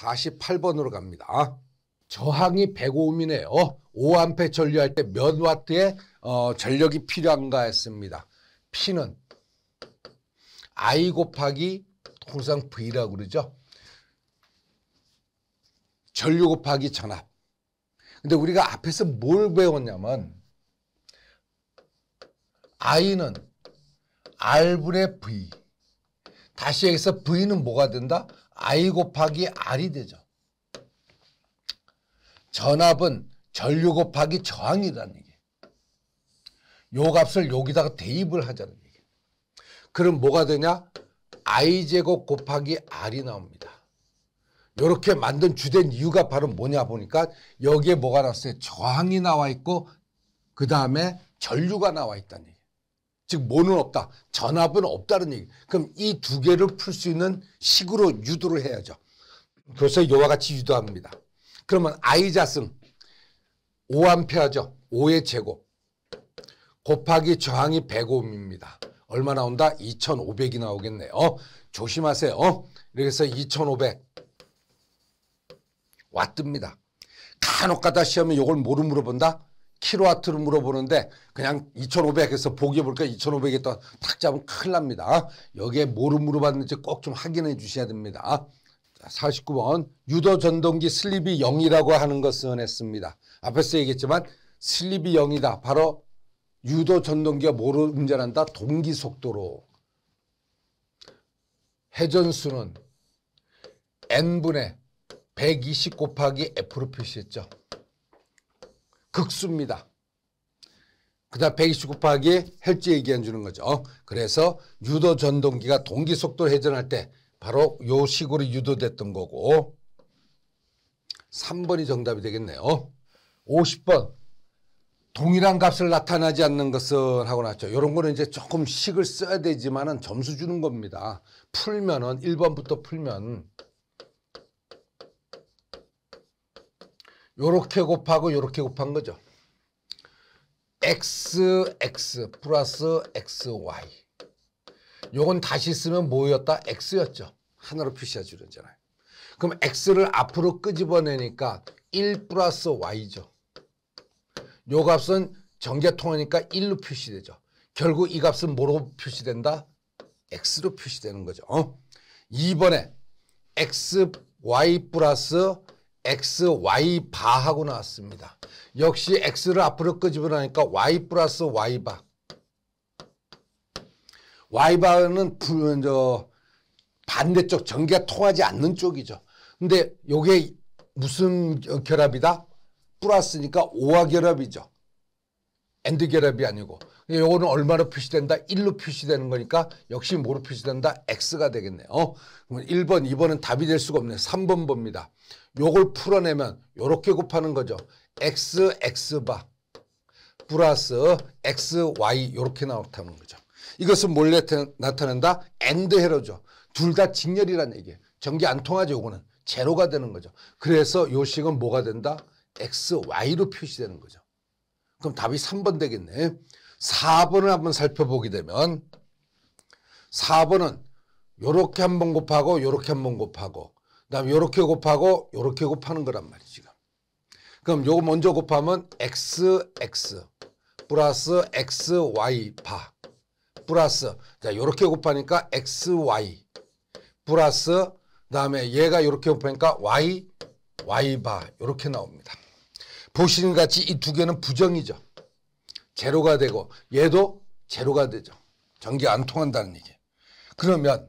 48번으로 갑니다. 저항이 105음이네요. 5A 전류할 때 몇 와트의 어, 전력이 필요한가 했습니다. P는 I 곱하기 통상 V라고 그러죠. 전류 곱하기 전압. 근데 우리가 앞에서 뭘 배웠냐면 I는 R분의 V 다시 여기서 V는 뭐가 된다? I 곱하기 R이 되죠. 전압은 전류 곱하기 저항이라는 얘기. 요 값을 여기다가 대입을 하자는 얘기. 그럼 뭐가 되냐? I제곱 곱하기 R이 나옵니다. 이렇게 만든 주된 이유가 바로 뭐냐 보니까 여기에 뭐가 나왔어요? 저항이 나와 있고 그 다음에 전류가 나와 있다는 얘기. 즉 뭐는 없다. 전압은 없다는 얘기. 그럼 이 두 개를 풀 수 있는 식으로 유도를 해야죠. 그래서 이와 같이 유도합니다. 그러면 아이자승 5암페어죠. 5의 제곱 곱하기 저항이 105입니다. 얼마 나온다? 2500이 나오겠네요. 어? 조심하세요. 어? 이렇게 해서 2500 왔듭니다. 간혹 가다 시험에 이걸 모르 물어본다? 킬로와트를 물어보는데 그냥 2500에서 보기 볼까 2500에 딱 잡으면 큰일 납니다. 여기에 뭐를 물어봤는지 꼭 좀 확인해 주셔야 됩니다. 49번 유도 전동기 슬립이 0이라고 하는 것은 했습니다. 앞에서 얘기했지만 슬립이 0이다. 바로 유도 전동기가 뭐로 운전한다? 동기 속도로. 회전수는 n분의 120 곱하기 f로 표시했죠. 극수입니다. 그 다음 120 곱하기 헬지 얘기해 주는 거죠. 어? 그래서 유도 전동기가 동기 속도를 회전할 때 바로 요 식으로 유도됐던 거고 3번이 정답이 되겠네요. 50번 어? 동일한 값을 나타나지 않는 것은 하고 나죠 이런 거는 이제 조금 식을 써야 되지만 점수 주는 겁니다. 풀면은 1번부터 풀면 요렇게 곱하고 요렇게 곱한 거죠. xx 플러스 xy 요건 다시 쓰면 뭐였다? x였죠. 하나로 표시해 주잖아요. 그럼 x를 앞으로 끄집어내니까 1 플러스 y죠. 요 값은 전개통하니까 1로 표시되죠. 결국 이 값은 뭐로 표시된다? x로 표시되는 거죠. 어? 2번에 x, y 플러스 xy 바하고 나왔습니다. 역시 x를 앞으로 끄집어내니까 y 플러스 y 바. y 바는 반대쪽 전기가 통하지 않는 쪽이죠. 근데 요게 무슨 결합이다? 플러스니까 오화 결합이죠. 엔드 결합이 아니고 예, 요거는 얼마로 표시된다? 1로 표시되는 거니까 역시 뭐로 표시된다? X가 되겠네요. 어? 그 1번, 2번은 답이 될 수가 없네. 3번 봅니다. 요걸 풀어내면 요렇게 곱하는 거죠. X, X바 플러스 X, Y 요렇게 나타나는 거죠. 이것은 뭘 나타낸다? 엔드 헤러죠. 둘 다 직렬이라는 얘기예요. 전기 안 통하죠, 요거는. 제로가 되는 거죠. 그래서 요식은 뭐가 된다? X, Y로 표시되는 거죠. 그럼 답이 3번 되겠네. 4번을 한번 살펴보게 되면 4번은 요렇게 한번 곱하고 요렇게 한번 곱하고 그다음에 요렇게 곱하고 요렇게 곱하는 거란 말이지 그럼 요거 먼저 곱하면 x x 플러스 x y 파 플러스 자 요렇게 곱하니까 x y 플러스 그다음에 얘가 요렇게 곱하니까 y y 바 요렇게 나옵니다. 보시는 같이 이 두 개는 부정이죠. 제로가 되고 얘도 제로가 되죠. 전기 안 통한다는 얘기. 그러면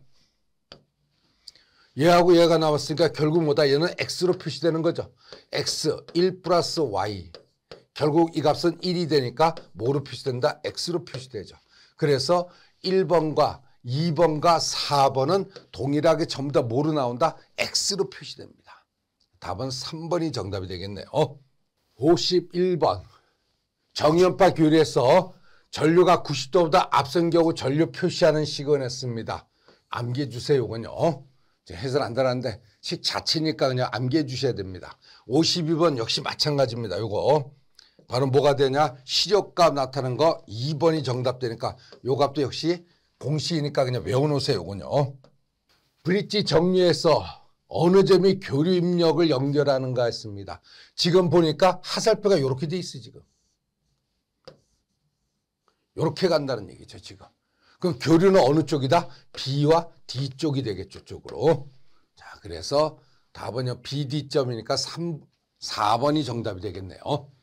얘하고 얘가 나왔으니까 결국 뭐다 얘는 x로 표시되는 거죠. x 1 플러스 y 결국 이 값은 1이 되니까 뭐로 표시된다? x로 표시되죠. 그래서 1번과 2번과 4번은 동일하게 전부 다 뭐로 나온다? x로 표시됩니다. 답은 3번이 정답이 되겠네요. 51번. 정연파 교리에서 전류가 90도보다 앞선 경우 전류 표시하는 식을 했습니다. 암기해 주세요. 이건요. 해설 안 달았는데 식 자체니까 그냥 암기해 주셔야 됩니다. 52번 역시 마찬가지입니다. 이거 바로 뭐가 되냐? 시력값 나타나는 거 2번이 정답 되니까 요 값도 역시 공식이니까 그냥 외워놓으세요. 이건요. 브릿지 정리해서 어느 점이 교류 입력을 연결하는가 했습니다. 지금 보니까 하살표가 이렇게 돼 있어 지금. 이렇게 간다는 얘기죠, 지금. 그럼 교류는 어느 쪽이다? B와 D 쪽이 되겠죠, 쪽으로. 자, 그래서 답은요, BD점이니까 3, 4번이 정답이 되겠네요.